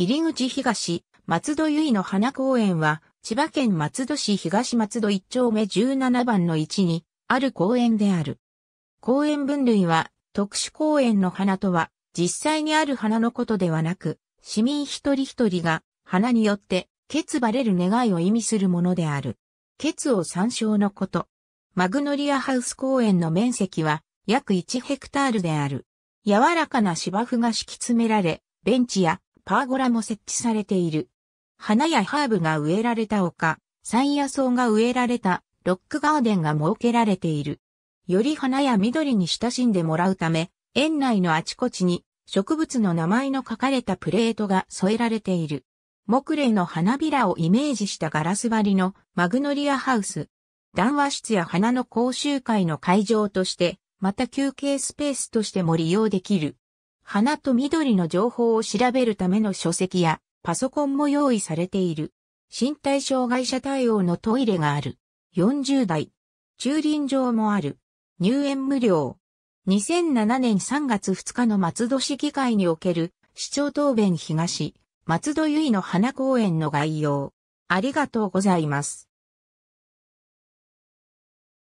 入口東、松戸由衣の花公園は、千葉県松戸市東松戸1丁目17番の位置に、ある公園である。公園分類は、特殊公園の花とは、実際にある花のことではなく、市民一人一人が、花によって、結ばれる願いを意味するものである。結を参照のこと。マグノリアハウス公園の面積は、約1ヘクタールである。柔らかな芝生が敷き詰められ、ベンチやパーゴラも設置されている。花やハーブが植えられた丘、山野草が植えられたロックガーデンが設けられている。より花や緑に親しんでもらうため、園内のあちこちに植物の名前の書かれたプレートが添えられている。木霊の花びらをイメージしたガラス張りのマグノリアハウス。談話室や花の講習会の会場として、また休憩スペースとしても利用できる。花と緑の情報を調べるための書籍やパソコンも用意されている。身体障害者対応のトイレがある。40代。駐輪場もある。入園無料。2007年3月2日の松戸市議会における市長答弁東、松戸由衣の花公園の概要。ありがとうございます。